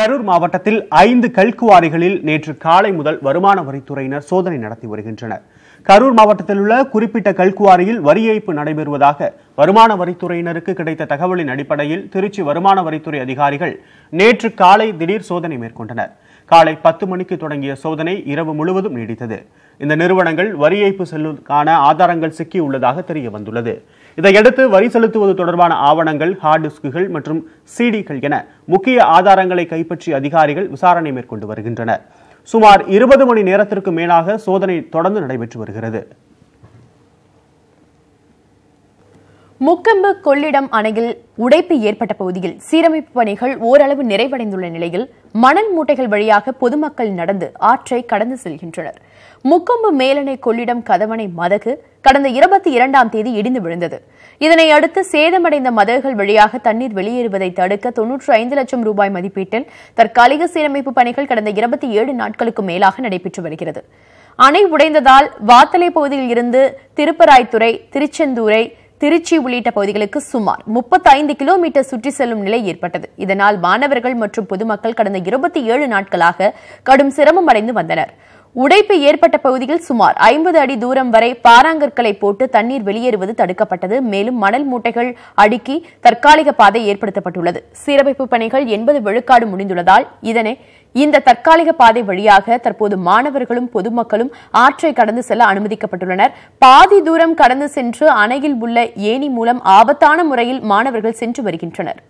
கரூர் மாவட்டத்தில் ஐந்து கல்குவாரிகளில் நேற்று காலை முதல் வருமான வரித்துறையினர் சோதனை நடத்தி வருகின்றனர் கரூர் மாவட்டத்தில் உள்ள குறிப்பிட்ட கல்குவாரியில் வரி ஏய்ப்பு நடைபெறுவதாக வருமான வரித்துறையினருக்கு கிடைத்த தகவலின் அடிப்படையில் திருச்சி வருமான வரித்துறை அதிகாரிகள் நேற்று காலை திடீர் சோதனை மேற்கொண்டனர் காலை பத்து மணிக்கு தொடங்கிய சோதனை இரவு முழுவதும் நீடித்தது இந்த நிறுவனங்கள் வரி ஏய்ப்பு செல்லுக்கான ஆதாரங்கள் சிக்கி உள்ளதாக தெரிய வந்துள்ளது இதையடுத்து வரி செலுத்துவது தொடர்பான ஆவணங்கள் ஹார்ட் டிஸ்குகள் மற்றும் சிடிகள் என முக்கிய ஆதாரங்களை கைப்பற்றிய அதிகாரிகள் விசாரணை மேற்கொண்டு வருகின்றனர் சுமார் இருபது மணி நேரத்திற்கு மேலாக சோதனை தொடர்ந்து நடைபெற்று வருகிறது முக்கம்பு கொள்ளிடம் அணையில் உடைப்பு ஏற்பட்ட பகுதியில் சீரமைப்பு பணிகள் ஓரளவு நிறைவடைந்துள்ள நிலையில் மணல் மூட்டைகள் வழியாக பொதுமக்கள் நடந்து ஆற்றை கடந்து செல்கின்றனர் முக்கொம்பு மேலணை கொள்ளிடம் கதவணை மதகு கடந்த இருபத்தி இரண்டாம் தேதி இடிந்து விழுந்தது இதனை அடுத்து சேதமடைந்த மதகுகள் வழியாக தண்ணீர் வெளியேறுவதை தடுக்க தொன்னூற்று ஐந்து லட்சம் ரூபாய் மதிப்பீட்டில் தற்காலிக சீரமைப்பு பணிகள் கடந்த இருபத்தி ஏழு நாட்களுக்கு மேலாக நடைபெற்று வருகிறது அணை உடைந்ததால் வாத்தலை பகுதியில் இருந்து திருப்பராய்த்துறை திருச்செந்தூரை திருச்சி உள்ளிட்ட பகுதிகளுக்கு சுமார் முப்பத்தைந்து கிலோமீட்டர் சுற்றி செல்லும் நிலை ஏற்பட்டது இதனால் மாணவர்கள் மற்றும் பொதுமக்கள் கடந்த இருபத்தி ஏழு நாட்களாக கடும் சிரமம் அடைந்து வந்தனர் உடைப்பு ஏற்பட்ட பகுதியில் சுமார் ஐம்பது அடி தூரம் வரை பாறாங்கற்களை போட்டு தண்ணீர் வெளியேறுவது தடுக்கப்பட்டது மேலும் மணல் மூட்டைகள் அடுக்கி தற்காலிக பாதை ஏற்படுத்தப்பட்டுள்ளது சீரமைப்பு பணிகள் எண்பது விழுக்காடு முடிந்துள்ளதால் இதனை இந்த தற்காலிக பாதை வழியாக தற்போது மாணவர்களும் பொதுமக்களும் ஆற்றை கடந்து செல்ல அனுமதிக்கப்பட்டுள்ளனர் பாதி தூரம் கடந்து சென்று அணையில் உள்ள ஏணி மூலம் ஆபத்தான முறையில் மாணவர்கள் சென்று வருகின்றனர்